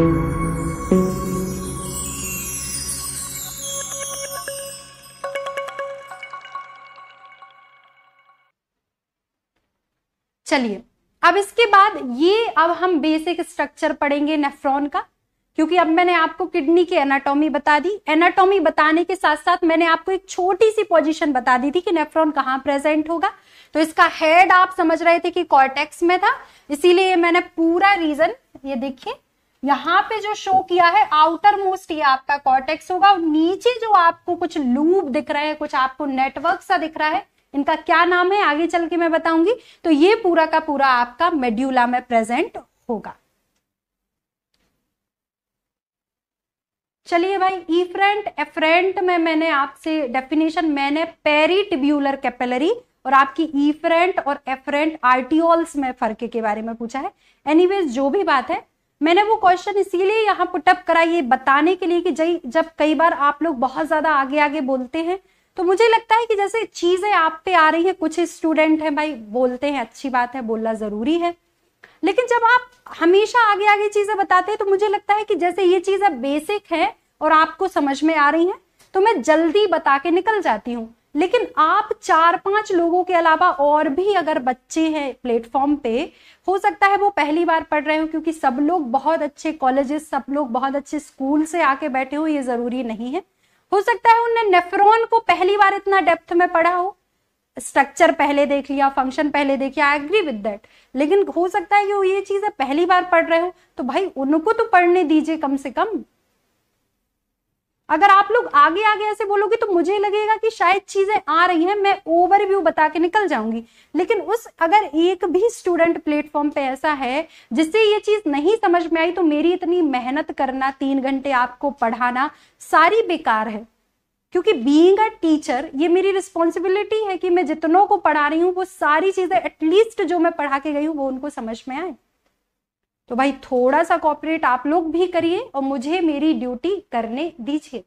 चलिए अब इसके बाद ये अब हम बेसिक स्ट्रक्चर पढ़ेंगे नेफ्रॉन का क्योंकि अब मैंने आपको किडनी की एनाटॉमी बता दी एनाटॉमी बताने के साथ साथ मैंने आपको एक छोटी सी पोजीशन बता दी थी कि नेफ्रॉन कहाँ प्रेजेंट होगा तो इसका हेड आप समझ रहे थे कि कॉर्टेक्स में था इसीलिए मैंने पूरा रीजन ये देखिए यहाँ पे जो शो किया है आउटर मोस्ट ये आपका कॉर्टेक्स होगा और नीचे जो आपको कुछ लूप दिख रहे हैं कुछ आपको नेटवर्क सा दिख रहा है इनका क्या नाम है आगे चल के मैं बताऊंगी तो ये पूरा का पूरा आपका मेड्यूला में प्रेजेंट होगा चलिए भाई ई फ्रेंट एफ्रेंट में मैंने आपसे डेफिनेशन मैंने टिब्यूलर कैपेलरी और आपकी ईफ्रेंट और एफ्रेंट आर्टियोल्स में फर्क के बारे में पूछा है एनीवेज जो भी बात है मैंने वो क्वेश्चन इसीलिए यहाँ पुटअप करा ये बताने के लिए कि जब कई बार आप लोग बहुत ज्यादा आगे आगे बोलते हैं तो मुझे लगता है कि जैसे चीजें आप पे आ रही है कुछ स्टूडेंट हैं भाई बोलते हैं अच्छी बात है बोलना जरूरी है लेकिन जब आप हमेशा आगे आगे चीजें बताते हैं तो मुझे लगता है कि जैसे ये चीजें बेसिक है और आपको समझ में आ रही है तो मैं जल्दी बता के निकल जाती हूँ लेकिन आप चार पांच लोगों के अलावा और भी अगर बच्चे हैं प्लेटफॉर्म पे हो सकता है वो पहली बार पढ़ रहे हो क्योंकि सब लोग बहुत अच्छे कॉलेजेस सब लोग बहुत अच्छे स्कूल से आके बैठे हो ये जरूरी नहीं है हो सकता है उनने नेफ्रॉन को पहली बार इतना डेप्थ में पढ़ा हो स्ट्रक्चर पहले देख लिया फंक्शन पहले देख लिया आई एग्री विद दैट लेकिन हो सकता है कि वो ये चीजें पहली बार पढ़ रहे हो तो भाई उनको तो पढ़ने दीजिए कम से कम अगर आप लोग आगे आगे ऐसे बोलोगे तो मुझे लगेगा कि शायद चीजें आ रही हैं मैं ओवरव्यू बता के निकल जाऊंगी लेकिन उस अगर एक भी स्टूडेंट प्लेटफॉर्म पे ऐसा है जिससे ये चीज नहीं समझ में आई तो मेरी इतनी मेहनत करना तीन घंटे आपको पढ़ाना सारी बेकार है क्योंकि बीइंग अ टीचर ये मेरी रिस्पॉन्सिबिलिटी है कि मैं जितनों को पढ़ा रही हूँ वो सारी चीजें एटलीस्ट जो मैं पढ़ा के गई हूँ वो उनको समझ में आए तो भाई थोड़ा सा कॉपरेट आप लोग भी करिए और मुझे मेरी ड्यूटी करने दीजिए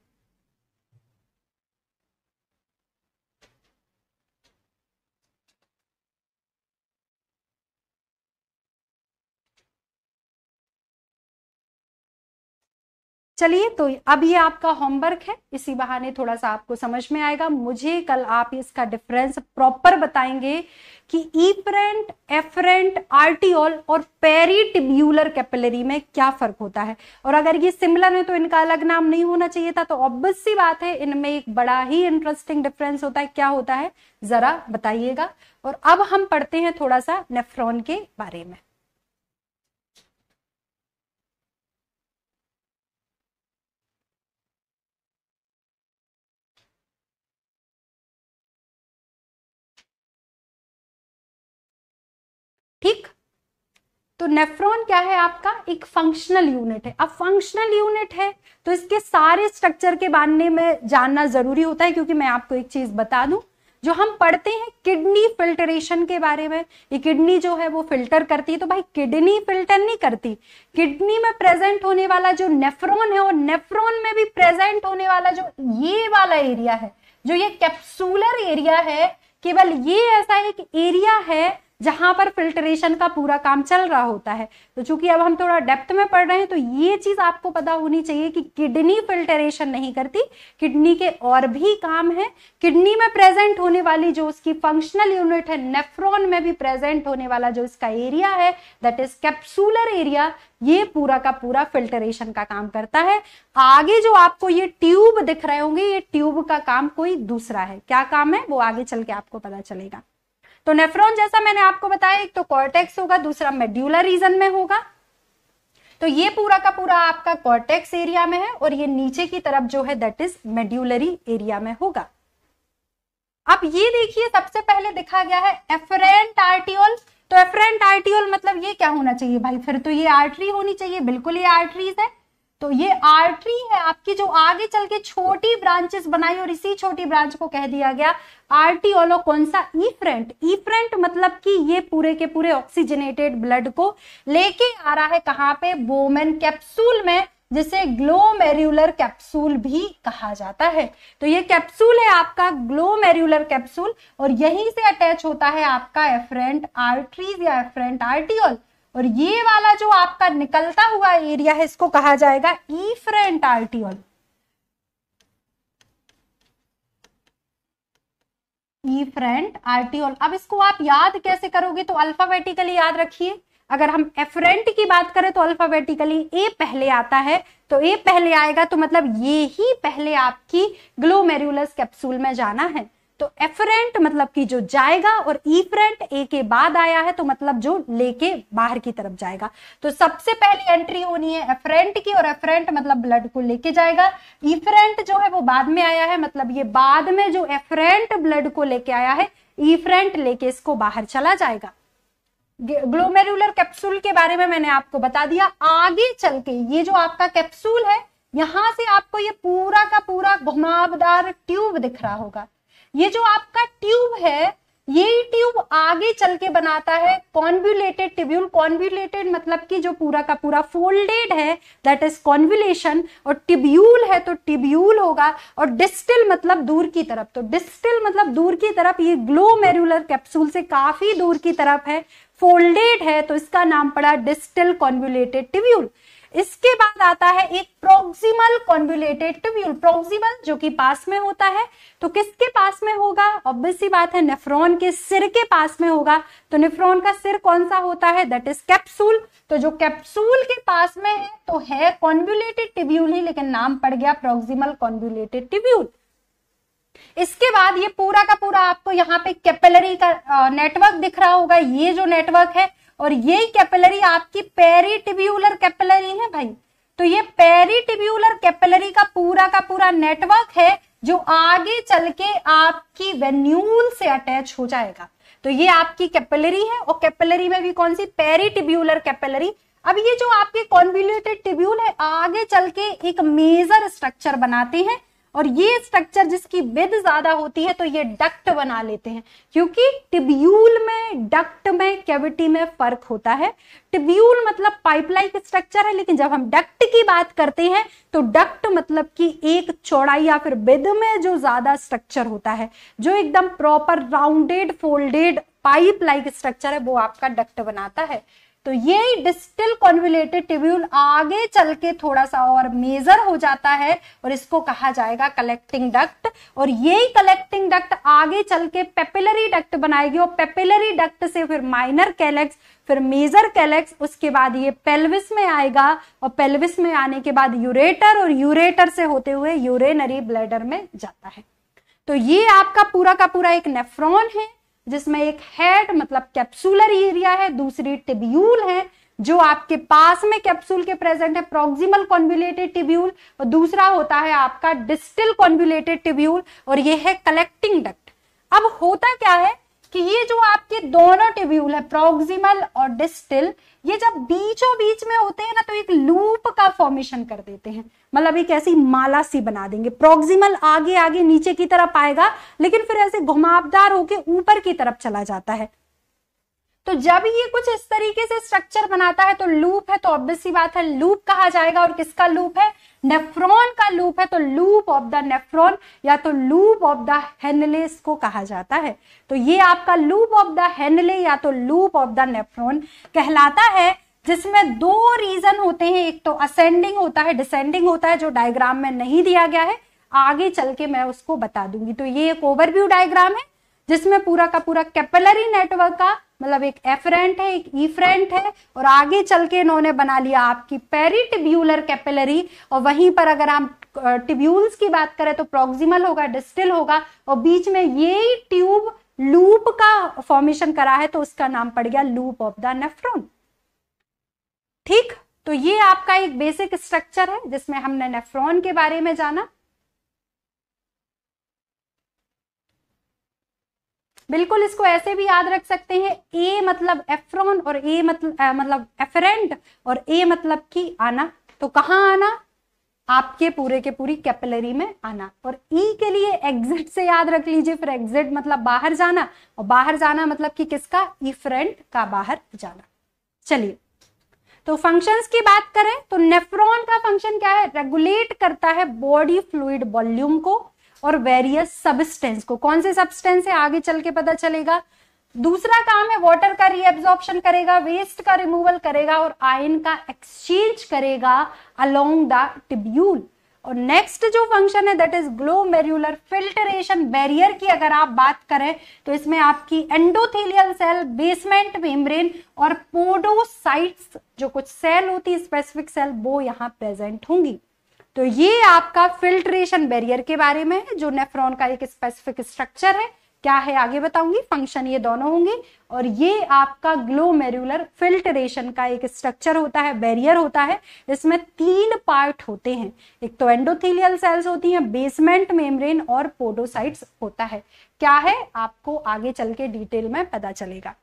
चलिए तो अब ये आपका होमवर्क है इसी बहाने थोड़ा सा आपको समझ में आएगा मुझे कल आप इसका डिफरेंस प्रॉपर बताएंगे कि ईपरेंट एफरेंट आर्टियोल और पेरिटिब्यूलर कैपिलरी में क्या फर्क होता है और अगर ये सिमिलर है तो इनका अलग नाम नहीं होना चाहिए था तो ऑब्वियस सी बात है इनमें एक बड़ा ही इंटरेस्टिंग डिफरेंस होता है क्या होता है जरा बताइएगा और अब हम पढ़ते हैं थोड़ा सा नेफ्रॉन के बारे में ठीक तो नेफ्रॉन क्या है आपका एक फंक्शनल यूनिट है अब फंक्शनल यूनिट है तो इसके सारे स्ट्रक्चर के बारे में जानना जरूरी होता है क्योंकि मैं आपको एक चीज बता दूं जो हम पढ़ते हैं किडनी फिल्टरेशन के बारे में ये किडनी जो है वो फिल्टर करती है तो भाई किडनी फिल्टर नहीं करती किडनी में प्रेजेंट होने वाला जो नेफ्रॉन है और नेफ्रॉन में भी प्रेजेंट होने वाला जो ये वाला एरिया है जो ये कैप्सूलर एरिया है केवल ये ऐसा एक एरिया है जहां पर फिल्ट्रेशन का पूरा काम चल रहा होता है तो चूंकि अब हम थोड़ा डेप्थ में पढ़ रहे हैं तो ये चीज आपको पता होनी चाहिए कि किडनी फिल्ट्रेशन नहीं करती किडनी के और भी काम है किडनी में प्रेजेंट होने वाली जो उसकी फंक्शनल यूनिट है नेफ्रॉन में भी प्रेजेंट होने वाला जो इसका एरिया है दैट इज कैप्सूलर एरिया ये पूरा का पूरा फिल्टरेशन का काम करता है आगे जो आपको ये ट्यूब दिख रहे होंगे ये ट्यूब का काम कोई दूसरा है क्या काम है वो आगे चल के आपको पता चलेगा तो नेफ्रॉन जैसा मैंने आपको बताया एक तो कॉर्टेक्स होगा दूसरा मेड्यूलर रीजन में होगा तो ये पूरा का पूरा आपका कॉर्टेक्स एरिया में है और ये नीचे की तरफ जो है दैट इज मेड्यूलरी एरिया में होगा अब ये देखिए सबसे पहले दिखा गया है एफरेंट आर्टियोल तो एफरेंट आर्टियोल मतलब ये क्या होना चाहिए भाई फिर तो ये आर्टरी होनी चाहिए बिल्कुल ये आर्टरीज है तो ये आर्टरी है आपकी जो आगे चल के छोटी ब्रांचेस बनाई और इसी छोटी ब्रांच को कह दिया गया आर्टीओलो कौन सा ईफ्रेंट ईफ्रेंट मतलब कि ये पूरे के पूरे ऑक्सीजनेटेड ब्लड को लेके आ रहा है कहाँ पे बोमेन कैप्सूल में जिसे ग्लोमेरुलर कैप्सूल भी कहा जाता है तो ये कैप्सूल है आपका ग्लोमेरुलर कैप्सूल और यहीं से अटैच होता है आपका एफरेंट आर्टरीज या एफरेंट आर्टियोल और ये वाला जो आपका निकलता हुआ एरिया है इसको कहा जाएगा efferent arteriole efferent arteriole अब इसको आप याद कैसे करोगे तो अल्फाबेटिकली याद रखिए अगर हम एफरेंट की बात करें तो अल्फाबेटिकली ए पहले आता है तो ए पहले आएगा तो मतलब ये ही पहले आपकी ग्लोमेरुलस कैप्सूल में जाना है तो एफरेंट मतलब कि जो जाएगा और ईफरेंट ए के बाद आया है तो मतलब जो लेके बाहर की तरफ जाएगा तो सबसे पहली एंट्री होनी है एफरेंट की और एफरेंट मतलब ब्लड को लेके जाएगा ईफरेंट जो है वो बाद में आया है मतलब ये बाद में जो एफरेंट ब्लड को लेके आया है ईफरेंट लेके इसको बाहर चला जाएगा ग्लोमेरुलर कैप्सूल के बारे में मैंने आपको बता दिया आगे चल के ये जो आपका कैप्सूल है यहां से आपको ये पूरा का पूरा घुमावदार ट्यूब दिख रहा होगा ये जो आपका ट्यूब है ये ट्यूब आगे चल के बनाता है कॉन्व्यूलेटेड ट्यूब्यूल कॉन्व्यूलेटेड मतलब कि जो पूरा का पूरा फोल्डेड है दैट इज कॉन्व्यूलेशन और टिब्यूल है तो टिब्यूल होगा और डिस्टिल मतलब दूर की तरफ तो डिस्टिल मतलब दूर की तरफ ये ग्लो मेरुलर कैप्सूल से काफी दूर की तरफ है फोल्डेड है तो इसका नाम पड़ा डिस्टिल कॉन्व्यूलेटेड टिब्यूल इसके बाद आता है एक प्रोक्सिमल कॉन्व्यूलेटेड ट्यूब्यूल प्रोक्सिमल जो कि पास में होता है तो किसके पास में होगा ऑब्वियसली बात है नेफ्रॉन के सिर के पास में होगा तो नेफ्रॉन का सिर कौन सा होता है दैट इज कैप्सूल तो जो कैप्सूल के पास में है तो है कॉन्व्यूलेटेड ट्यूब्यूल ही लेकिन नाम पड़ गया प्रोक्सिमल कॉन्व्यूलेटेड ट्यूब्यूल इसके बाद ये पूरा का पूरा आपको यहाँ पे कैपेलरी का नेटवर्क दिख रहा होगा ये जो नेटवर्क है और ये कैपिलरी आपकी टिब्यूलर कैपिलरी है भाई तो ये टिब्यूलर कैपिलरी का पूरा का पूरा नेटवर्क है जो आगे चल के आपकी वेन्यूल से अटैच हो जाएगा तो ये आपकी कैपिलरी है और कैपिलरी में भी कौन सी टिब्यूलर कैपिलरी अब ये जो आपके कॉन्विल्यूटेड टिब्यूल है आगे चल के एक मेजर स्ट्रक्चर बनाते हैं और ये स्ट्रक्चर जिसकी विद ज्यादा होती है तो ये डक्ट बना लेते हैं क्योंकि टिब्यूल में डक्ट में कैविटी में फर्क होता है टिब्यूल मतलब पाइपलाइन स्ट्रक्चर है लेकिन जब हम डक्ट की बात करते हैं तो डक्ट मतलब कि एक चौड़ाई या फिर विद में जो ज्यादा स्ट्रक्चर होता है जो एकदम proper rounded folded pipe like structure है वो आपका डक्ट बनाता है तो ये डिस्टल कॉन्विलेटेड टिब्यूल आगे चल के थोड़ा सा और मेजर हो जाता है और इसको कहा जाएगा कलेक्टिंग डक्ट और यही कलेक्टिंग डक्ट आगे चल के पेपिलरी डक्ट बनाएगी और पेपिलरी डक्ट से फिर माइनर कैलेक्स फिर मेजर कैलेक्स उसके बाद ये पेल्विस में आएगा और पेल्विस में आने के बाद यूरेटर और यूरेटर से होते हुए यूरेनरी ब्लैडर में जाता है तो ये आपका पूरा का पूरा एक नेफ्रॉन है जिसमें एक हेड मतलब कैप्सूलर एरिया है दूसरी टिब्यूल है जो आपके पास में कैप्सूल के प्रेजेंट है प्रोक्सिमल कॉन्व्यूलेटेड टिब्यूल और दूसरा होता है आपका डिस्टिल कॉन्व्यूलेटेड टिब्यूल और ये है कलेक्टिंग डक्ट अब होता क्या है कि ये जो आपके दोनों टिब्यूल है प्रोक्सिमल और डिस्टिल ये जब बीचों बीच में होते हैं ना तो एक लूप का फॉर्मेशन कर देते हैं मतलब एक ऐसी माला सी बना देंगे प्रोक्सिमल आगे आगे नीचे की तरफ आएगा लेकिन फिर ऐसे घुमावदार होके ऊपर की तरफ चला जाता है तो जब ये कुछ इस तरीके से स्ट्रक्चर बनाता है तो लूप है तो ऑब्वियसली बात है लूप कहा जाएगा और किसका लूप है नेफ्रॉन का लूप है तो लूप ऑफ द नेफ्रॉन या तो लूप ऑफ द हेनलेस को कहा जाता है तो ये आपका लूप ऑफ द हेनले या तो लूप ऑफ द नेफ्रॉन कहलाता है जिसमें दो रीजन होते हैं एक तो असेंडिंग होता है डिसेंडिंग होता है जो डायग्राम में नहीं दिया गया है आगे चल के मैं उसको बता दूंगी तो ये एक ओवरव्यू डायग्राम है जिसमें पूरा का पूरा कैपिलरी नेटवर्क का मतलब एक एफरेंट है एक ईफ्रेंट है और आगे चल के इन्होंने बना लिया आपकी पेरिटिब्यूलर कैपिलरी और वहीं पर अगर हम टिब्यूल्स की बात करें तो प्रोक्सिमल होगा डिस्टिल होगा और बीच में ये ट्यूब लूप का फॉर्मेशन करा है तो उसका नाम पड़ गया लूप ऑफ द नेफ्रॉन ठीक तो ये आपका एक बेसिक स्ट्रक्चर है जिसमें हमने नेफ्रॉन के बारे में जाना बिल्कुल इसको ऐसे भी याद रख सकते हैं ए मतलब एफ्रॉन और ए मतलब आ, मतलब एफरेंट और ए मतलब की आना तो कहाँ आना आपके पूरे के पूरी कैपिलरी में आना और ई e के लिए एग्जिट से याद रख लीजिए फिर एग्जिट मतलब बाहर जाना और बाहर जाना मतलब कि किसका ई फ्रेंट का बाहर जाना चलिए तो फंक्शंस की बात करें तो नेफ्रॉन का फंक्शन क्या है रेगुलेट करता है बॉडी फ्लूड वॉल्यूम को और वेरियस सब्सटेंस को कौन से सब्सटेंस है आगे चल के पता चलेगा दूसरा काम है वाटर का रीअब्जॉर्प्शन करेगा वेस्ट का रिमूवल करेगा और आयन का एक्सचेंज करेगा अलोंग द टिब्यूल और नेक्स्ट जो फंक्शन है that is glomerular filtration barrier की अगर आप बात करें तो इसमें आपकी एंडोथेलियल सेल बेसमेंट मेम्ब्रेन और पोडोसाइट्स जो कुछ सेल होती है स्पेसिफिक सेल वो यहाँ प्रेजेंट होंगी तो ये आपका फिल्ट्रेशन बैरियर के बारे में है जो नेफ्रॉन का एक स्पेसिफिक स्ट्रक्चर है क्या है आगे बताऊंगी फंक्शन ये दोनों होंगे और ये आपका ग्लोमेरुलर फिल्ट्रेशन का एक स्ट्रक्चर होता है बैरियर होता है इसमें तीन पार्ट होते हैं एक तो एंडोथेलियल सेल्स होती हैं बेसमेंट मेम्ब्रेन और पोडोसाइट्स होता है क्या है आपको आगे चल के डिटेल में पता चलेगा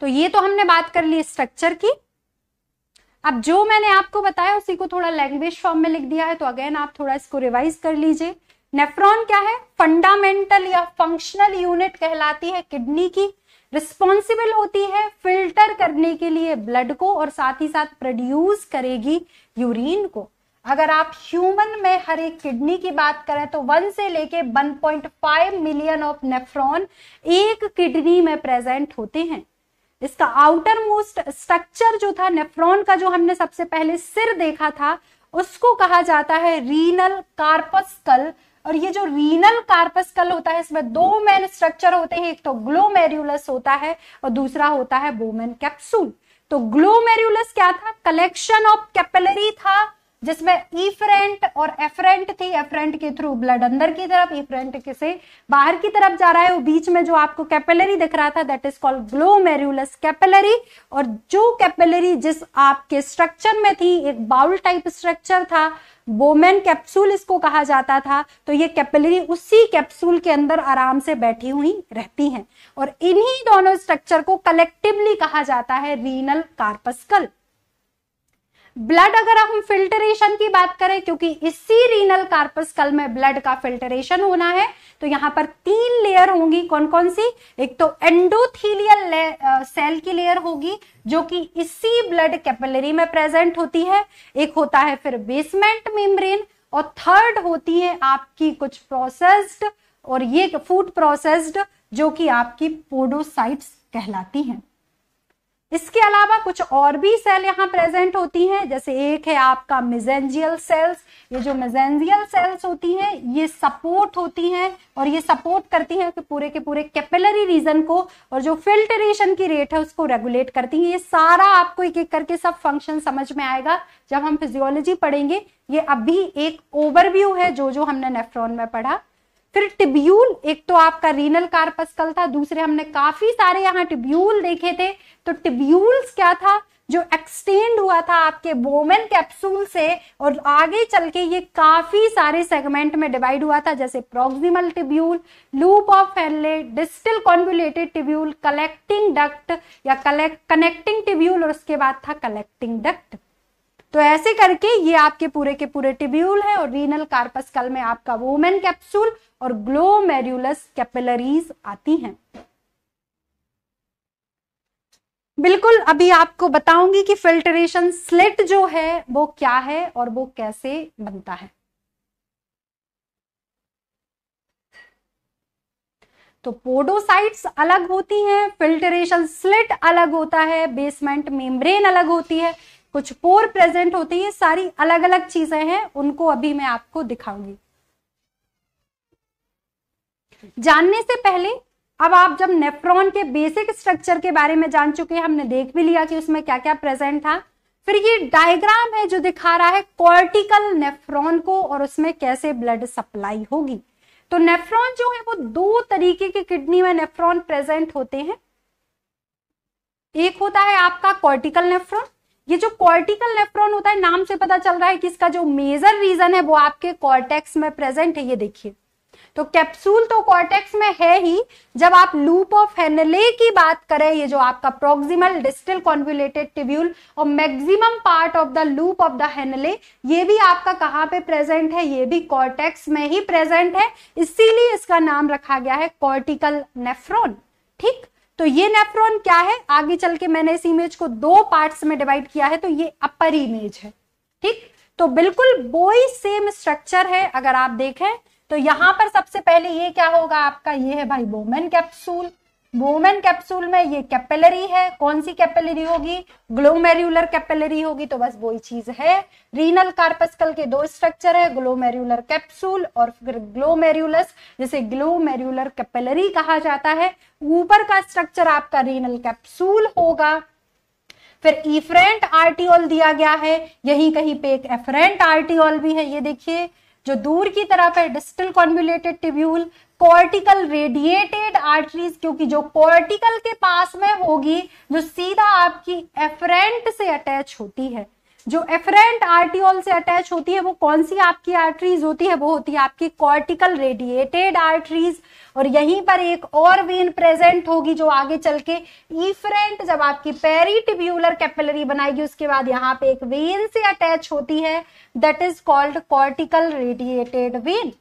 तो ये तो हमने बात कर ली स्ट्रक्चर की अब जो मैंने आपको बताया उसी को थोड़ा लैंग्वेज फॉर्म में लिख दिया है तो अगेन आप थोड़ा इसको रिवाइज कर लीजिए नेफ्रॉन क्या है फंडामेंटल या फंक्शनल यूनिट कहलाती है किडनी की रिस्पॉन्सिबल होती है फिल्टर करने के लिए ब्लड को और साथ ही साथ प्रोड्यूस करेगी यूरिन को अगर आप ह्यूमन में हर एक किडनी की बात करें तो वन से लेके 1.5 मिलियन ऑफ नेफ्रॉन एक किडनी में प्रेजेंट होते हैं इसका आउटर मोस्ट स्ट्रक्चर जो था नेफ्रॉन का जो हमने सबसे पहले सिर देखा था उसको कहा जाता है रीनल कार्पस्कल और ये जो रीनल कार्पस्कल होता है इसमें दो मेन स्ट्रक्चर होते हैं एक तो ग्लोमेरुलस होता है और दूसरा होता है बोमेन कैप्सूल तो ग्लोमेरुलस क्या था कलेक्शन ऑफ कैपिलरी था जिसमें इफ्रेंट और एफरेंट थी एफरेंट के थ्रू ब्लड अंदर की तरफ इफरेंट से बाहर की तरफ जा रहा है वो बीच में जो आपको कैपेलरी दिख रहा था that is called glomerulus capillary और जो कैपेलरी जिस आपके स्ट्रक्चर में थी एक बाउल टाइप स्ट्रक्चर था बोमेन कैप्सूल इसको कहा जाता था तो ये कैपेलरी उसी कैप्सूल के अंदर आराम से बैठी हुई रहती हैं और इन्हीं दोनों स्ट्रक्चर को कलेक्टिवली कहा जाता है रीनल कार्पस्कल ब्लड अगर हम फिल्टरेशन की बात करें क्योंकि इसी रीनल कार्पस्कल में ब्लड का फिल्टरेशन होना है तो यहां पर तीन लेयर होंगी कौन कौन सी एक तो एंडोथीलियल सेल की लेयर होगी जो कि इसी ब्लड कैपिलरी में प्रेजेंट होती है एक होता है फिर बेसमेंट मेम्ब्रेन और थर्ड होती है आपकी कुछ प्रोसेस्ड और ये फूड प्रोसेस्ड जो कि आपकी पोडोसाइट्स कहलाती हैं इसके अलावा कुछ और भी सेल यहाँ प्रेजेंट होती हैं जैसे एक है आपका मिजेंजियल सेल्स ये जो मिजेंजियल सेल्स होती हैं ये सपोर्ट होती हैं और ये सपोर्ट करती हैं कि पूरे के पूरे कैपिलरी रीजन को और जो फिल्ट्रेशन की रेट है उसको रेगुलेट करती हैं ये सारा आपको एक एक करके सब फंक्शन समझ में आएगा जब हम फिजियोलॉजी पढ़ेंगे ये अभी एक ओवरव्यू है जो जो हमने नेफ्रॉन में पढ़ा फिर टिब्यूल एक तो आपका रीनल कार्पस्कल था दूसरे हमने काफी सारे यहाँ टिब्यूल देखे थे तो टिब्यूल्स क्या था जो एक्सटेंड हुआ था आपके वोमेन कैप्सूल से और आगे चल के ये काफी सारे सेगमेंट में डिवाइड हुआ था जैसे proximal tubule loop of Henle distal convoluted tubule collecting duct या कलेक्ट कनेक्टिंग टिब्यूल और उसके बाद था कलेक्टिंग डक्ट तो ऐसे करके ये आपके पूरे के पूरे टिब्यूल है और रीनल कार्पस कल में आपका वोमेन कैप्सूल और ग्लोमेरुलस कैपिलरीज आती हैं बिल्कुल अभी आपको बताऊंगी कि फिल्टरेशन स्लिट जो है वो क्या है और वो कैसे बनता है तो पोडोसाइट्स अलग होती हैं फिल्टरेशन स्लिट अलग होता है बेसमेंट मेम्ब्रेन अलग होती है कुछ पोर प्रेजेंट होते हैं सारी अलग अलग चीजें हैं उनको अभी मैं आपको दिखाऊंगी जानने से पहले अब आप जब नेफ्रॉन के बेसिक स्ट्रक्चर के बारे में जान चुके हैं हमने देख भी लिया कि उसमें क्या क्या प्रेजेंट था फिर ये डायग्राम है जो दिखा रहा है कॉर्टिकल नेफ्रॉन को और उसमें कैसे ब्लड सप्लाई होगी तो नेफ्रॉन जो है वो दो तरीके के किडनी में नेफ्रॉन प्रेजेंट होते हैं एक होता है आपका कॉर्टिकल नेफ्रॉन ये जो कॉर्टिकल नेफ्रॉन होता है नाम से पता चल रहा है कि इसका जो मेजर रीजन है वो आपके कॉर्टेक्स में प्रेजेंट है ये देखिए तो कैप्सूल तो कॉर्टेक्स में है ही जब आप लूप ऑफ हेनले की बात करें ये जो आपका प्रोक्सिमल डिस्टल कॉन्व्यूलेटेड टिब्यूल और maximum part of the loop of the Henle ये भी आपका कहां पे प्रेजेंट है ये भी कॉर्टेक्स में ही प्रेजेंट है इसीलिए इसका नाम रखा गया है कॉर्टिकल नेफ्रॉन ठीक तो ये नेफ्रॉन क्या है आगे चल के मैंने इस इमेज को दो पार्ट्स में डिवाइड किया है तो ये अपर इमेज है ठीक तो बिल्कुल बोई सेम स्ट्रक्चर है अगर आप देखें तो यहां पर सबसे पहले ये क्या होगा आपका ये है भाई बोमेन कैप्सूल वुमेन कैप्सूल में ये कैपेलरी है कौन सी कैपेलरी होगी ग्लोमेरुलर कैपेलरी होगी तो बस वही चीज है रीनल कार्पस्कल के दो स्ट्रक्चर है ग्लोमेरुलर कैप्सूल और फिर ग्लोमेरुलस जिसे ग्लोमेरुलर कैपेलरी कहा जाता है ऊपर का स्ट्रक्चर आपका रीनल कैप्सूल होगा फिर इफ्रेंट आर्टियोल दिया गया है यही कहीं पे एक एफरेंट आर्टियोल भी है ये देखिए जो दूर की तरफ है distal convoluted tubule cortical radiated arteries क्योंकि जो कॉर्टिकल के पास में होगी जो सीधा आपकी एफरेंट से अटैच होती है जो एफरेंट आर्टियोल से अटैच होती है वो कौन सी आपकी आर्टरीज होती है वो होती है आपकी कॉर्टिकल रेडिएटेड आर्टरीज और यहीं पर एक और वेन प्रेजेंट होगी जो आगे चल के ईफ्रेंट जब आपकी पेरिटिब्यूलर कैपिलरी बनाएगी उसके बाद यहाँ पे एक वेन से अटैच होती है that is called cortical radiated vein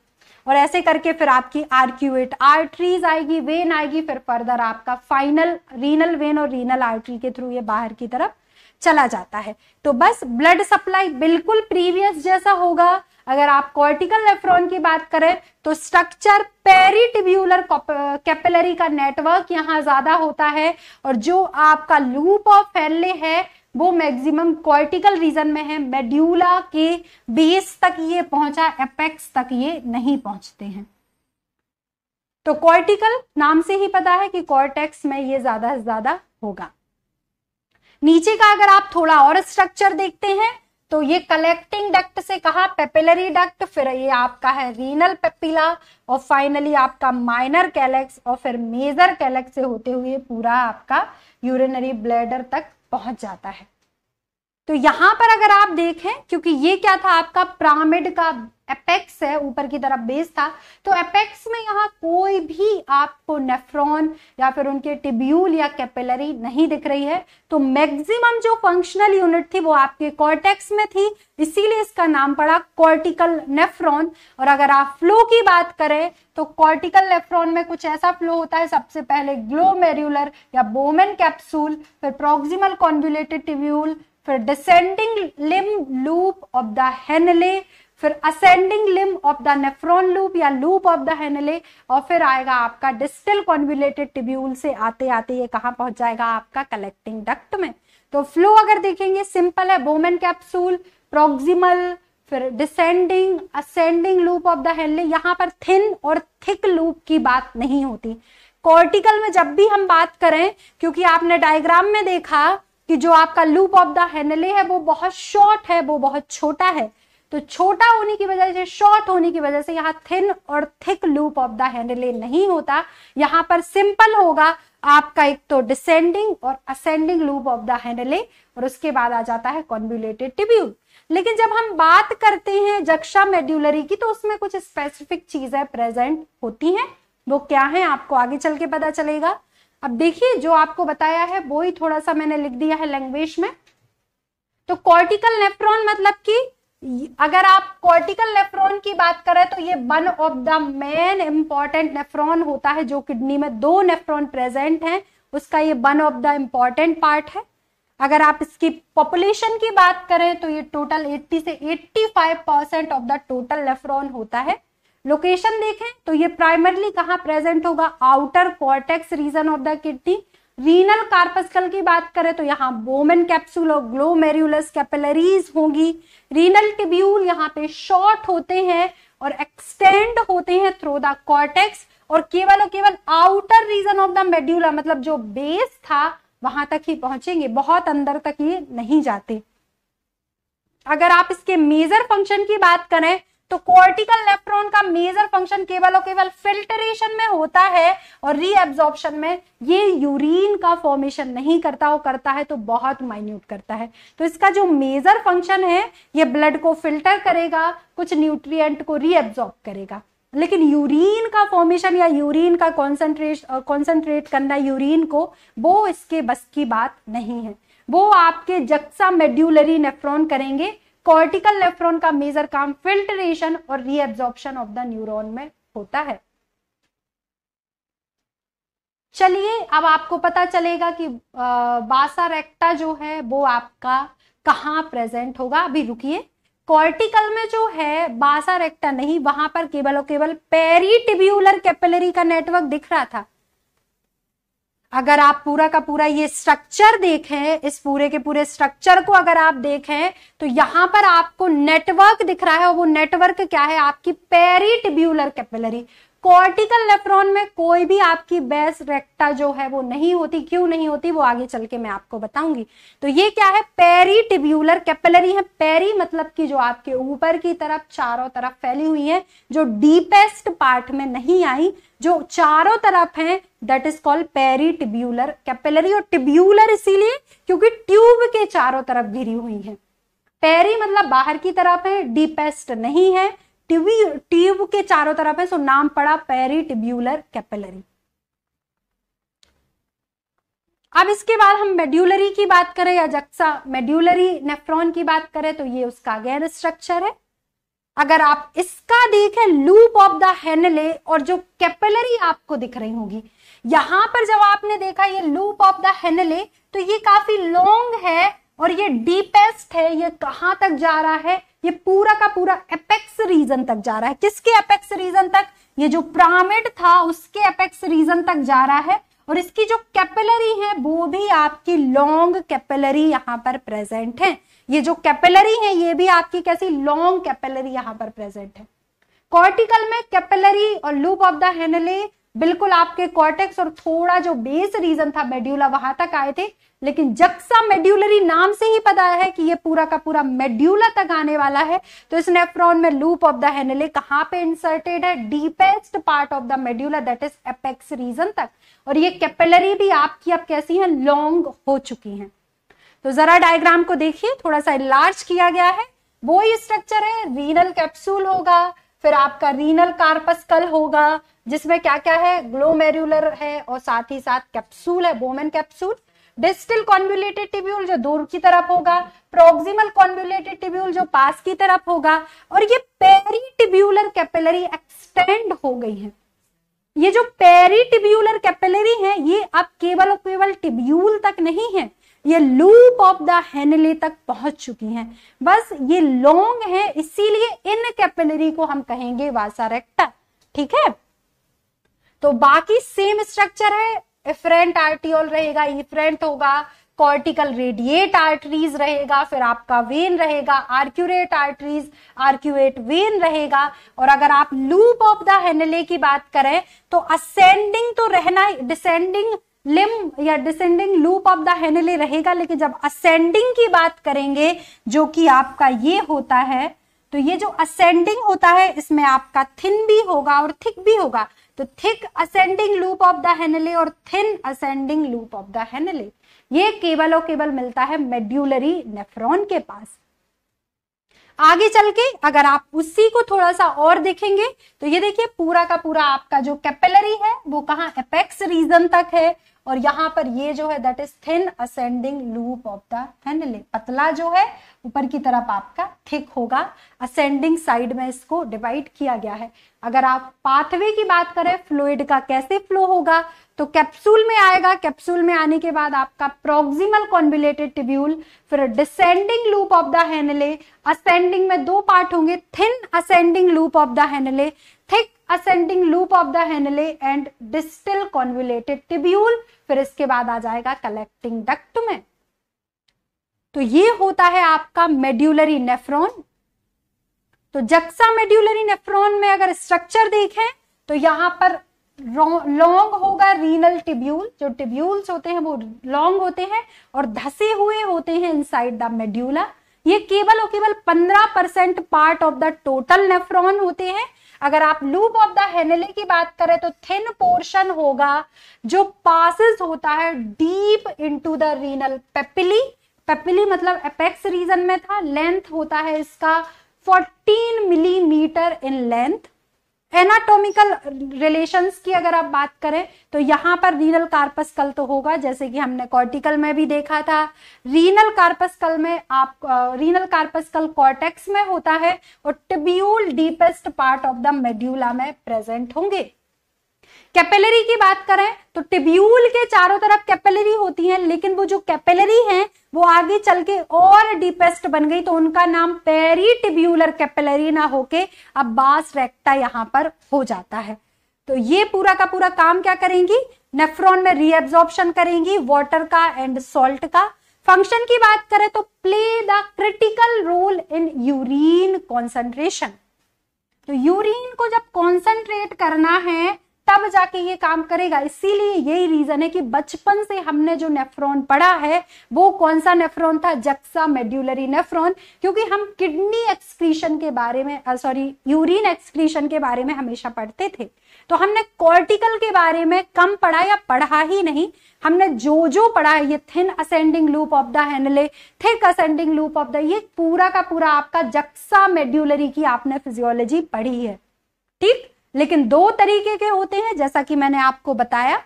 और ऐसे करके फिर आपकी आर्क्यूएट आर्टरीज आएगी वेन आएगी फिर फर्दर आपका फाइनल रीनल वेन और रीनल आर्टरी के थ्रू ये बाहर की तरफ चला जाता है तो बस ब्लड सप्लाई बिल्कुल प्रीवियस जैसा होगा अगर आप कॉर्टिकल नेफ्रॉन की बात करें तो स्ट्रक्चर पेरिटिब्यूलर कैपिलरी का नेटवर्क यहाँ ज्यादा होता है और जो आपका लूप ऑफ फैलने है वो मैक्सिमम कॉर्टिकल रीजन में है मेड्यूला के बेस तक ये पहुंचा एपेक्स तक ये नहीं पहुंचते हैं तो कॉर्टिकल नाम से ही पता है कि कॉर्टेक्स में ये ज्यादा से ज्यादा होगा नीचे का अगर आप थोड़ा और स्ट्रक्चर देखते हैं तो ये कलेक्टिंग डक्ट से कहा पेपिलरी डक्ट फिर ये आपका है रीनल पेपिला और फाइनली आपका माइनर कैलेक्स और फिर मेजर कैलेक्स से होते हुए पूरा आपका यूरिनरी ब्लैडर तक पहुंच जाता है तो यहां पर अगर आप देखें क्योंकि ये क्या था आपका प्रामिड का एपेक्स है ऊपर की तरफ बेस था तो एपेक्स में यहाँ कोई भी आपको नेफ्रॉन या फिर उनके टिब्यूल या कैपिलरी नहीं दिख रही है तो मैक्सिमम जो फंक्शनल यूनिट थी वो आपके कॉर्टेक्स में थी इसीलिए इसका नाम पड़ा कॉर्टिकल नेफ्रॉन और अगर आप फ्लो की बात करें तो कॉर्टिकल नेफ्रॉन में कुछ ऐसा फ्लो होता है सबसे पहले ग्लोमेरुलर या बोमेन कैप्सूल फिर प्रोक्सिमल कॉन्व्यूलेटेड टिब्यूल फिर descending limb loop of the Henle फिर ascending limb of the nephron loop या लूप ऑफ द हेनले और फिर आएगा आपका डिस्टल कॉन्विलेटेड टिब्यूल से आते आते ये कहाँ पहुंच जाएगा आपका कलेक्टिंग डक्ट में तो फ्लो अगर देखेंगे सिंपल है बोमेन कैप्सूल प्रोक्सिमल फिर descending ascending loop of the Henle यहाँ पर थिन और थिक लूप की बात नहीं होती कॉर्टिकल में जब भी हम बात करें क्योंकि आपने डायग्राम में देखा कि जो आपका लूप ऑफ द हेनले है वो बहुत शॉर्ट है वो बहुत छोटा है तो छोटा होने की वजह से शॉर्ट होने की वजह से यहाँ थिन और thick loop of the Henle नहीं होता यहाँ पर सिंपल होगा आपका एक तो डिसेंडिंग और ascending loop of the Henle और उसके बाद आ जाता है कॉन्व्यूलेटेड टिब्यूल लेकिन जब हम बात करते हैं जक्षा मेड्यूलरी की तो उसमें कुछ स्पेसिफिक चीजें प्रेजेंट होती हैं वो क्या है आपको आगे चल के पता चलेगा अब देखिए जो आपको बताया है वो ही थोड़ा सा मैंने लिख दिया है लैंग्वेज में तो कॉर्टिकल नेफ्रॉन मतलब कि अगर आप कॉर्टिकल नेफ्रॉन की बात करें तो ये one of the main important nephron होता है जो किडनी में दो नेफ्रॉन प्रेजेंट हैं उसका ये one of the important part है अगर आप इसकी पॉपुलेशन की बात करें तो ये टोटल 80 से 85 percent of the total nephron होता है लोकेशन देखें तो ये प्राइमरली कहाँ प्रेजेंट होगा outer cortex region of the kidney renal corpuscle की बात करें तो यहाँ बोमन कैप्सूल और ग्लोमेरुलस कैपिलरीज होंगी रीनल टिब्यूल यहाँ पे शॉर्ट होते हैं और एक्सटेंड होते हैं थ्रो द कॉर्टेक्स और केवल और केवल outer region of the medulla मतलब जो बेस था वहां तक ही पहुंचेंगे बहुत अंदर तक ये नहीं जाते अगर आप इसके मेजर फंक्शन की बात करें तो कॉर्टिकल इलेक्ट्रॉन का मेजर फंक्शन केवल और केवल फिल्टरेशन में होता है और रीएब्जॉर्प्शन में ये यूरिन का फॉर्मेशन नहीं करता वो करता है तो बहुत माइन्यूट करता है तो इसका जो मेजर फंक्शन है ये ब्लड को फिल्टर करेगा कुछ न्यूट्रिएंट को रीएब्जॉर्ब करेगा लेकिन यूरिन का फॉर्मेशन या यूरिन का कॉन्सेंट्रेट कॉन्सेंट्रेट करना यूरिन को वो इसके बस की बात नहीं है वो आपके जक्सा मेड्यूलरी नेफ्रॉन करेंगे कॉर्टिकल नेफ्रॉन का मेजर काम फिल्ट्रेशन और रीएब्जॉर्प्शन ऑफ द न्यूरॉन में होता है चलिए अब आपको पता चलेगा कि बासा रेक्टा जो है वो आपका कहां प्रेजेंट होगा अभी रुकिए कॉर्टिकल में जो है बासा रेक्टा नहीं वहां पर केवल और केवल पेरीटिब्यूलर कैपिलरी का नेटवर्क दिख रहा था अगर आप पूरा का पूरा ये स्ट्रक्चर देखें इस पूरे के पूरे स्ट्रक्चर को अगर आप देखें तो यहां पर आपको नेटवर्क दिख रहा है और वो नेटवर्क क्या है आपकी peri tubular capillary cortical nephron में कोई भी आपकी बेस रेक्टा जो है वो नहीं होती क्यों नहीं होती वो आगे चल के मैं आपको बताऊंगी तो ये क्या है पेरी टिब्यूलर कैपिलरी है पेरी मतलब कि जो आपके ऊपर की तरफ चारों तरफ फैली हुई है जो डीपेस्ट पार्ट में नहीं आई जो चारों तरफ है that is called peri tubular capillary और टिब्यूलर इसीलिए क्योंकि ट्यूब के चारों तरफ घिरी हुई है पेरी मतलब बाहर की तरफ है डीपेस्ट नहीं है टिबी ट्यूब के चारों तरफ है सो नाम पड़ा पेरी टिब्यूलर कैपिलरी अब इसके बाद हम मेड्यूलरी की बात करें या जक्सा मेड्यूलरी नेफ्रॉन की बात करें तो ये उसका गैर स्ट्रक्चर है अगर आप इसका देखें लूप ऑफ द हेनले और जो कैपिलरी आपको दिख रही होगी यहां पर जब आपने देखा ये लूप ऑफ द हेनले तो ये काफी लॉन्ग है और ये डीपेस्ट है ये कहां तक जा रहा है ये पूरा का पूरा एपेक्स रीजन तक जा रहा है किसके एपेक्स रीजन तक ये जो प्रामिड था उसके एपेक्स रीजन तक जा रहा है और इसकी जो कैपिलरी है वो भी आपकी लॉन्ग कैपिलरी यहां पर प्रेजेंट है ये जो कैपिलरी है ये भी आपकी कैसी लॉन्ग कैपिलरी यहां पर प्रेजेंट है कॉर्टिकल में कैपिलरी और लूप ऑफ द हेनले बिल्कुल आपके कॉर्टेक्स और थोड़ा जो बेस रीजन था मेड्यूला वहां तक आए थे लेकिन जक्सा मेड्यूलरी नाम से ही पता है कि ये पूरा का पूरा मेड्यूला तक आने वाला है तो इस नेफ्रॉन में लूप ऑफ द हेनले कहाँ पे इंसर्टेड है deepest part of the medulla that is apex region तक और ये कैपेलरी भी आपकी अब आप कैसी है लॉन्ग हो चुकी है तो जरा डायग्राम को देखिए थोड़ा सा लार्ज किया गया है वो ही स्ट्रक्चर है रीनल कैप्सूल होगा फिर आपका रीनल कार्पस्कल होगा जिसमें क्या क्या है ग्लोमेरुलर है और साथ ही साथ कैप्सूल है Bowman capsule distal convoluted tubule जो दूर की तरफ होगा प्रोक्सिमल कॉन्व्यूलेटेड टिब्यूल जो पास की तरफ होगा और ये पेरी टिब्यूलर कैपिलरी एक्सटेंड हो गई है ये जो पेरी टिब्यूलर कैपिलरी है ये अब केवल और केवल टिब्यूल तक नहीं है ये लूप ऑफ द हेनले तक पहुंच चुकी हैं बस ये लॉन्ग है इसीलिए इन कैपिलरी को हम कहेंगे वासा ठीक है तो बाकी सेम स्ट्रक्चर है इफरेंट आर्टियोल रहेगा इफरेंट होगा कॉर्टिकल रेडिएट आर्टरीज रहेगा फिर आपका वेन रहेगा आर्क्यूरेट आर्टरीज आर्क्यूएट वेन रहेगा और अगर आप लूप ऑफ द हेनले की बात करें तो असेंडिंग तो रहना डिसेंडिंग लिम या descending loop of the Henle रहेगा लेकिन जब असेंडिंग की बात करेंगे जो कि आपका ये होता है तो ये जो असेंडिंग होता है इसमें आपका थिन भी होगा और थिक भी होगा तो thick ascending loop of the Henle और thin ascending loop of the Henle ये केवल और केवल मिलता है मेड्यूलरी नेफ्रॉन के पास आगे चल के अगर आप उसी को थोड़ा सा और देखेंगे तो ये देखिए पूरा का पूरा आपका जो कैपेलरी है वो कहां एपेक्स रीजन तक है और यहां पर ये जो है that is thin ascending loop of the Henle पतला जो है ऊपर की तरफ आपका थिक होगा असेंडिंग साइड में इसको डिवाइड किया गया है अगर आप पाथवे की बात करें फ्लूइड का कैसे फ्लो होगा तो कैप्सूल में आएगा कैप्सूल में आने के बाद आपका प्रोक्सिमल कॉन्बिलेटेड टिब्यूल फिर descending loop of the Henle ascending में दो पार्ट होंगे thin ascending loop of the Henle thick ascending loop of the Henle and distal convoluted tubule फिर इसके बाद आ जाएगा कलेक्टिंग डक्ट में तो ये होता है आपका मेड्यूलरी नेफ्रॉन तो जक्सा मेड्यूलरी नेफ्रॉन में अगर स्ट्रक्चर देखें तो यहां पर लॉन्ग होगा रीनल टिब्यूल जो टिब्यूल्स होते हैं वो लॉन्ग होते हैं और धसे हुए होते हैं इनसाइड द मेड्यूला ये केवल और केवल 15 percent part of the total nephron होते हैं अगर आप लूप ऑफ द हेनेले की बात करें तो थिन पोर्शन होगा जो पासिस होता है deep into the renal papillae papillae मतलब एपेक्स रीजन में था लेंथ होता है इसका 14 millimetre in length anatomical relations की अगर आप बात करें तो यहाँ पर रीनल कार्पस कल तो होगा जैसे कि हमने कॉर्टिकल में भी देखा था रीनल कार्पस कल में आप रीनल कार्पस्कल कॉर्टेक्स में होता है और tubule deepest part of the medulla में प्रेजेंट होंगे कैपेलरी की बात करें तो टिब्यूल के चारों तरफ कैपेलरी होती है लेकिन वो जो कैपेलरी है वो आगे चल के और डीपेस्ट बन गई तो उनका नाम पेरी टिब्यूलर कैपेलरी ना होके अब बास रेक्टा यहां पर हो जाता है तो ये पूरा का पूरा काम क्या करेंगी नेफ्रॉन में रीएब्जॉर्प्शन करेंगी वॉटर का एंड सॉल्ट का फंक्शन की बात करें तो play the critical role in urine concentration तो यूरिन को जब कॉन्सेंट्रेट करना है तब जाके ये काम करेगा इसीलिए यही रीजन है कि बचपन से हमने जो नेफ्रॉन पढ़ा है वो कौन सा नेफ्रॉन था जक्सा मेड्यूलरी नेफ्रॉन क्योंकि हम किडनी एक्सक्रीशन के बारे में सॉरी यूरिन एक्सक्रीशन के बारे में हमेशा पढ़ते थे तो हमने कॉर्टिकल के बारे में कम पढ़ा या पढ़ा ही नहीं हमने जो जो पढ़ा है ये thin ascending loop of the Henle thick ascending loop of the ये पूरा का पूरा आपका जक्सा मेड्यूलरी की आपने फिजियोलॉजी पढ़ी है ठीक लेकिन दो तरीके के होते हैं जैसा कि मैंने आपको बताया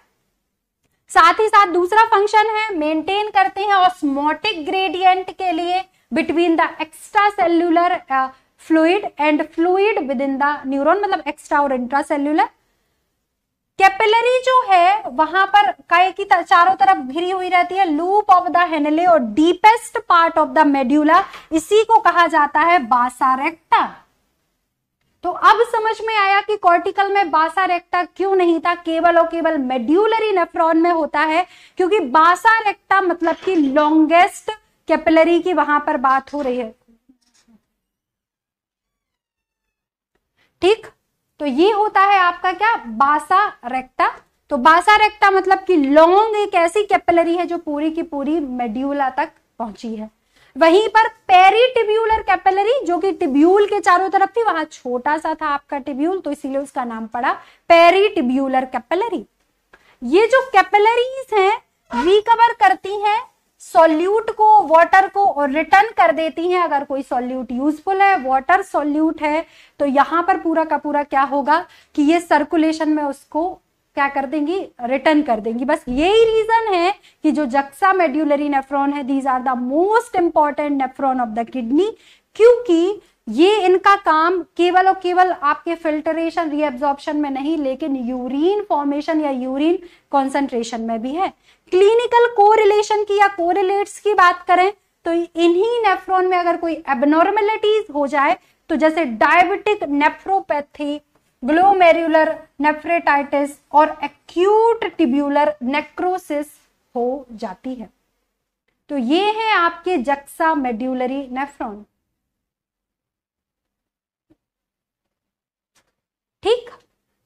साथ ही साथ दूसरा फंक्शन है मेंटेन करते हैं ऑस्मोटिक ग्रेडियंट के लिए between the extra cellular fluid and fluid within the neuron मतलब एक्स्ट्रा और इंट्रा सेल्यूलर कैपिलरी जो है वहां पर काय की चारों तरफ घिरी हुई रहती है लूप ऑफ द हेनले और deepest part of the medulla इसी को कहा जाता है बासारेक्टा तो अब समझ में आया कि कॉर्टिकल में बासा रेक्टा क्यों नहीं था केवल और केवल मेड्यूलरी नेफ्रॉन में होता है क्योंकि बासा रेक्टा मतलब कि लॉन्गेस्ट कैपिलरी की वहां पर बात हो रही है ठीक तो ये होता है आपका क्या बासा रेक्टा तो बासा रेक्टा मतलब कि लॉन्ग एक ऐसी कैपिलरी है जो पूरी की पूरी मेड्यूला तक पहुंची है वहीं पर पेरी पेरीटिब्यूलर कैपेलरी जो कि टिब्यूल के चारों तरफ थी वहां छोटा सा था आपका टिब्यूल तो इसीलिए उसका नाम पड़ा पेरी टिब्यूलर कैपेलरी ये जो कैपेलरीज हैं रिकवर करती हैं सॉल्यूट को वाटर को और रिटर्न कर देती हैं अगर कोई सॉल्यूट यूजफुल है वाटर सॉल्यूट है तो यहां पर पूरा का पूरा क्या होगा कि ये सर्कुलेशन में उसको क्या कर देंगी रिटर्न कर देंगी बस यही रीजन है कि जो जक्सा मेड्यूलरी नेफ्रॉन है these are the most important nephron of the kidney क्योंकि ये इनका काम केवल और केवल आपके फिल्टरेशन रीएब्जॉर्प्शन में नहीं लेकिन यूरिन फॉर्मेशन या यूरिन कॉन्सेंट्रेशन में भी है क्लिनिकल कोरिलेशन की या कोरिलेट्स की बात करें तो इन्हीं नेफ्रॉन में अगर कोई एबनॉर्मेलिटीज हो जाए तो जैसे डायबिटिक नेफ्रोपैथी ग्लोमेरुलर नेफ्रेटाइटिस और एक्यूट टिब्यूलर नेक्रोसिस हो जाती है तो ये है आपके जक्सा मेड्यूलरी नेफ्रॉन ठीक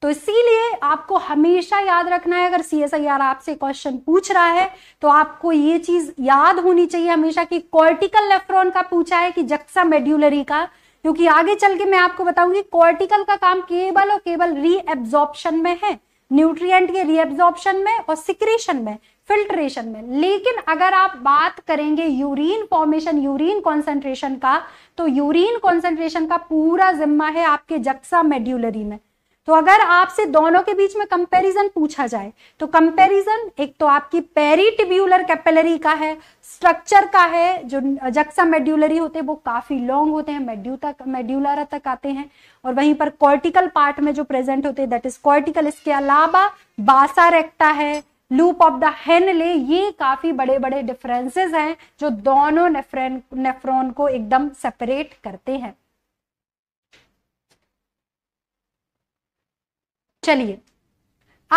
तो इसीलिए आपको हमेशा याद रखना है अगर सी एस आई आर आपसे क्वेश्चन पूछ रहा है तो आपको ये चीज याद होनी चाहिए हमेशा कि कॉर्टिकल नेफ्रॉन का पूछा है कि जक्सा मेड्यूलरी का क्योंकि आगे चल के मैं आपको बताऊंगी कॉर्टिकल का काम केवल और केवल रीएब्जॉर्प्शन में है न्यूट्रिएंट के रीएब्जॉर्प्शन में और सिक्रेशन में फिल्ट्रेशन में लेकिन अगर आप बात करेंगे यूरिन फॉर्मेशन यूरिन कॉन्सेंट्रेशन का तो यूरिन कॉन्सेंट्रेशन का पूरा जिम्मा है आपके जक्सा मेड्यूलरी में तो अगर आपसे दोनों के बीच में कंपैरिजन पूछा जाए तो कंपैरिजन एक तो आपकी पेरीटिब्यूलर कैपेलरी का है स्ट्रक्चर का है जो जक्सा मेड्यूलरी होते हैं वो काफी लॉन्ग होते हैं मेड्यू तक मेड्यूलरा तक आते हैं और वहीं पर कॉर्टिकल पार्ट में जो प्रेजेंट होते हैं दैट इज कॉर्टिकल इसके अलावा बासा रेक्टा है लूप ऑफ द हेनले ये काफी बड़े बड़े डिफरेंसेस हैं जो दोनों नेफ्रेन नेफ्रॉन को एकदम सेपरेट करते हैं चलिए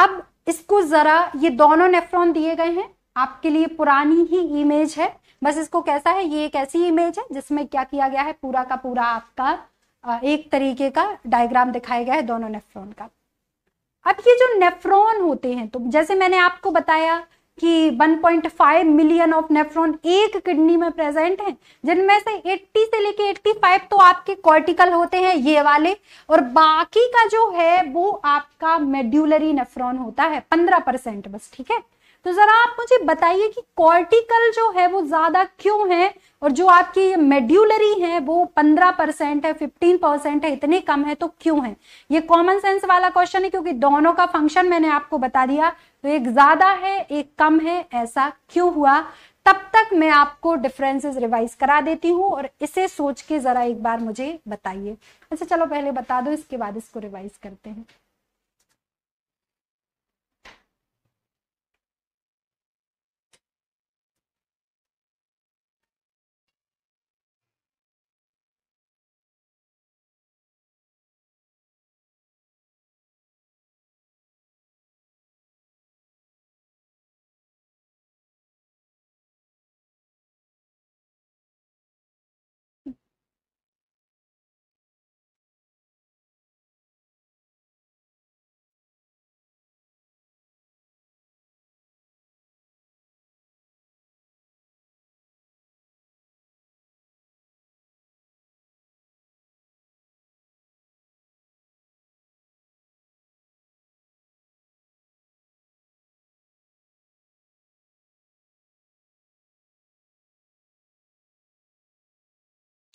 अब इसको जरा ये दोनों नेफ्रॉन दिए गए हैं आपके लिए पुरानी ही इमेज है बस इसको कैसा है ये एक ऐसी इमेज है जिसमें क्या किया गया है पूरा का पूरा आपका एक तरीके का डायग्राम दिखाया गया है दोनों नेफ्रॉन का अब ये जो नेफ्रॉन होते हैं तो जैसे मैंने आपको बताया कि 1.5 मिलियन ऑफ नेफ्रॉन एक किडनी में प्रेजेंट हैं जिनमें से 80 से लेके 85 तो आपके कॉर्टिकल होते हैं ये वाले और बाकी का जो है वो आपका मेड्यूलरी नेफ्रॉन होता है 15 परसेंट बस ठीक है तो जरा आप मुझे बताइए कि कॉर्टिकल जो है वो ज्यादा क्यों है और जो आपकी ये मेड्यूलरी है वो पंद्रह परसेंट है फिफ्टीन परसेंट है इतने कम है तो क्यों है ये कॉमन सेंस वाला क्वेश्चन है क्योंकि दोनों का फंक्शन मैंने आपको बता दिया तो एक ज्यादा है एक कम है ऐसा क्यों हुआ तब तक मैं आपको डिफरेंसेस रिवाइज करा देती हूँ और इसे सोच के जरा एक बार मुझे बताइए अच्छा चलो पहले बता दो इसके बाद इसको रिवाइज करते हैं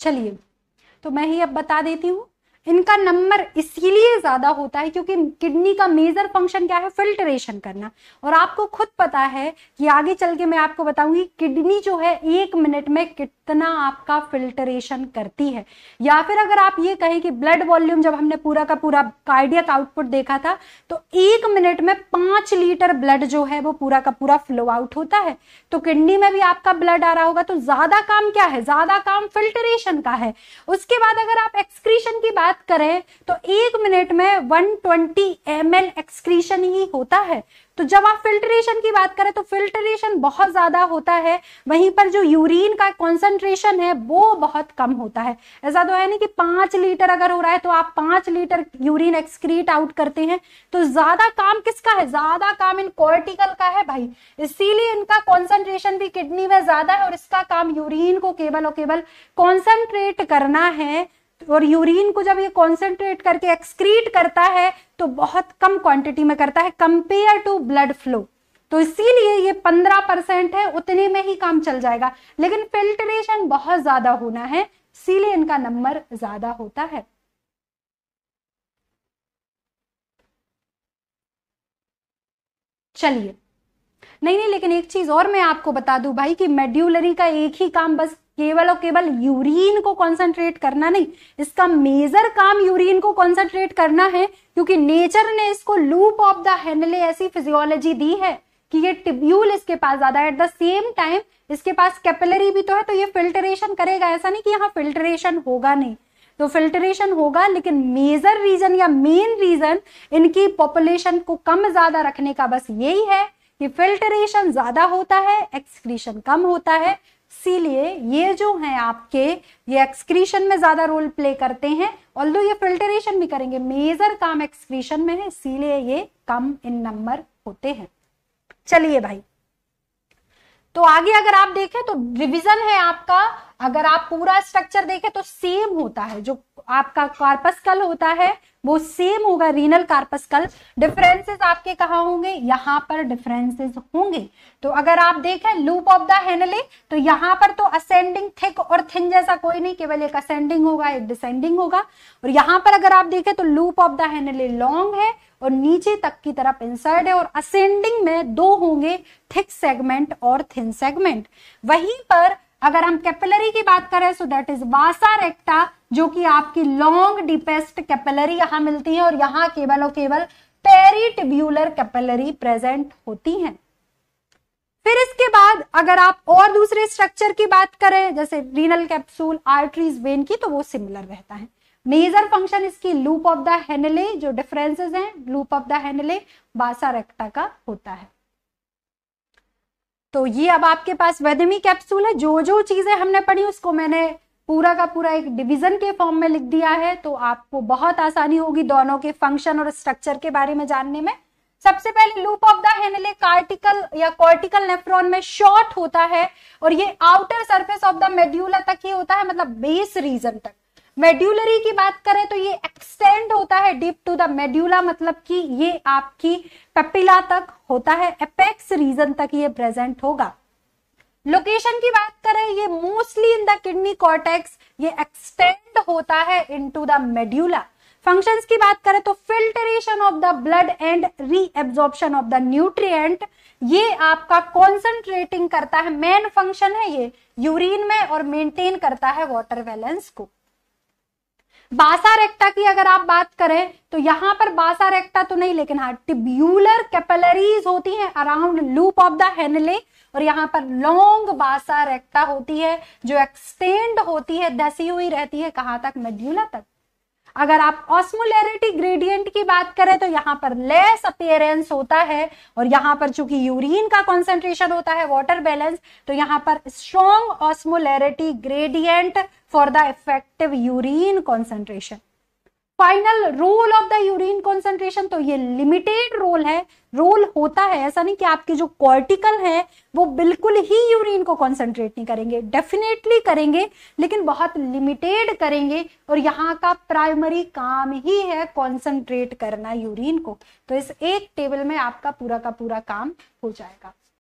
चलिए तो मैं ही अब बता देती हूँ इनका नंबर इसीलिए ज्यादा होता है क्योंकि किडनी का मेजर फंक्शन क्या है फिल्ट्रेशन करना और आपको खुद पता है कि आगे चल के मैं आपको बताऊंगी किडनी जो है एक मिनट में कितना आपका फिल्टरेशन करती है या फिर अगर आप ये कहें कि ब्लड वॉल्यूम जब हमने पूरा का पूरा कार्डियक आउटपुट देखा था तो एक मिनट में पांच लीटर ब्लड जो है वो पूरा का पूरा फ्लो आउट होता है तो किडनी में भी आपका ब्लड आ रहा होगा तो ज्यादा काम क्या है ज्यादा काम फिल्टरेशन का है उसके बाद अगर आप एक्सक्रीशन की बात करें तो एक मिनट में वन एम एक्सक्रीशन ही होता है तो जब आप फिल्ट्रेशन की बात करें तो फिल्ट्रेशन बहुत ज्यादा होता है वहीं पर जो यूरिन का कॉन्सेंट्रेशन है वो बहुत कम होता है ऐसा तो है नहीं कि पांच लीटर अगर हो रहा है तो आप पांच लीटर यूरिन एक्सक्रीट आउट करते हैं तो ज्यादा काम किसका है ज्यादा काम इन कॉर्टिकल का है भाई इसीलिए इनका कॉन्सेंट्रेशन भी किडनी में ज्यादा है और इसका काम यूरिन को केवल और केवल कॉन्सेंट्रेट करना है और यूरिन को जब ये कॉन्सेंट्रेट करके एक्सक्रीट करता है तो बहुत कम क्वांटिटी में करता है कंपेयर टू ब्लड फ्लो तो इसीलिए ये पंद्रह परसेंट है उतने में ही काम चल जाएगा लेकिन फिल्ट्रेशन बहुत ज्यादा होना है इसीलिए इनका नंबर ज्यादा होता है चलिए नहीं नहीं लेकिन एक चीज और मैं आपको बता दू भाई कि मेड्यूलरी का एक ही काम बस केवल और केवल यूरिन को कॉन्सेंट्रेट करना नहीं इसका मेजर काम यूरिन को कॉन्सेंट्रेट करना है क्योंकि नेचर ने इसको लूप ऑफ द हेनले ऐसी फिजियोलॉजी दी है कि ये टिब्यूल इसके पास ज्यादा एट द सेम टाइम इसके पास कैपिलरी भी तो है तो ये फिल्टरेशन करेगा ऐसा नहीं कि यहाँ फिल्टरेशन होगा नहीं तो फिल्टरेशन होगा लेकिन मेजर रीजन या मेन रीजन इनकी पॉपुलेशन को कम ज्यादा रखने का बस यही है कि फिल्टरेशन ज्यादा होता है एक्सक्रीशन कम होता है इसीलिए ये जो है आपके ये एक्सक्रीशन में ज्यादा रोल प्ले करते हैं ऑल्दो ये फिल्टरेशन भी करेंगे मेजर काम एक्सक्रीशन में है इसीलिए ये कम इन नंबर होते हैं चलिए भाई तो आगे अगर आप देखें तो रिवीजन है आपका अगर आप पूरा स्ट्रक्चर देखें तो सेम होता है जो आपका कार्पस कल होता है वो सेम होगा रीनल कार्पस कल डिफरेंसेस आपके कहा होंगे यहाँ पर डिफरेंसेस होंगे तो अगर आप देखें लूप ऑफ द हेनले तो यहाँ पर तो असेंडिंग थिक और थिन जैसा कोई नहीं केवल एक असेंडिंग होगा एक डिसेंडिंग होगा और यहाँ पर अगर आप देखें तो loop of the Henle long है और नीचे तक की तरफ इंसर्ट है और असेंडिंग में दो होंगे थिक सेगमेंट और थिन सेगमेंट वहीं पर अगर हम कैपिलरी की बात करें सो दैट इज वासा रेक्टा जो कि आपकी लॉन्ग डीपेस्ट कैपिलरी यहां मिलती है और यहां केवल और केवल पेरिटिब्यूलर कैपिलरी प्रेजेंट होती है फिर इसके बाद अगर आप और दूसरे स्ट्रक्चर की बात करें जैसे रीनल कैप्सूल आर्टरीज वेन की तो वो सिमिलर रहता है मेजर फंक्शन इसकी लूप ऑफ द हेनले जो डिफरेंसेस हैं loop of the Henle vasa recta का होता है तो ये अब आपके पास वेदमी कैप्सूल है जो जो चीजें हमने पढ़ी उसको मैंने पूरा का पूरा एक डिवीजन के फॉर्म में लिख दिया है तो आपको बहुत आसानी होगी दोनों के फंक्शन और स्ट्रक्चर के बारे में जानने में सबसे पहले loop of the Henle cortical या कॉर्टिकल नेफ्रॉन में शॉर्ट होता है और ये outer surface of the medulla तक ही होता है मतलब बेस रीजन तक मेड्यूलरी की बात करें तो ये एक्सटेंड होता है डीप टू द मेड्यूला मतलब कि ये आपकी पेपिला तक होता है एपेक्स रीजन तक ये प्रेजेंट होगा लोकेशन की बात करें ये mostly in the kidney cortex ये एक्सटेंड होता है इनटू द मेड्यूला फंक्शंस की बात करें तो filtration of the blood and reabsorption of the nutrient ये आपका कॉन्सेंट्रेटिंग करता है मेन फंक्शन है ये यूरिन में और मेंटेन करता है वाटर बैलेंस को बासा रेक्टा की अगर आप बात करें तो यहां पर बासा रेक्टा तो नहीं लेकिन हाँ टिब्यूलर कैपलरीज होती हैं around loop of the Henle और यहां पर लॉन्ग बासा रेक्टा होती है जो एक्सटेंड होती है धसी हुई रहती है कहाँ तक मेड्यूला तक अगर आप ऑस्मुलरिटी ग्रेडियंट की बात करें तो यहां पर लेस अपियरेंस होता है और यहां पर चूंकि यूरिन का कॉन्सेंट्रेशन होता है वॉटर बैलेंस तो यहां पर strong osmolarity gradient for the effective urine concentration final role of the urine concentration तो ये लिमिटेड रोल है रोल होता है ऐसा नहीं कि आपके जो कॉर्टिकल है वो बिल्कुल ही यूरिन को कॉन्सेंट्रेट नहीं करेंगे डेफिनेटली करेंगे लेकिन बहुत लिमिटेड करेंगे और यहाँ का प्राइमरी काम ही है कॉन्सेंट्रेट करना यूरिन को तो इस एक टेबल में आपका पूरा का पूरा काम हो जाएगा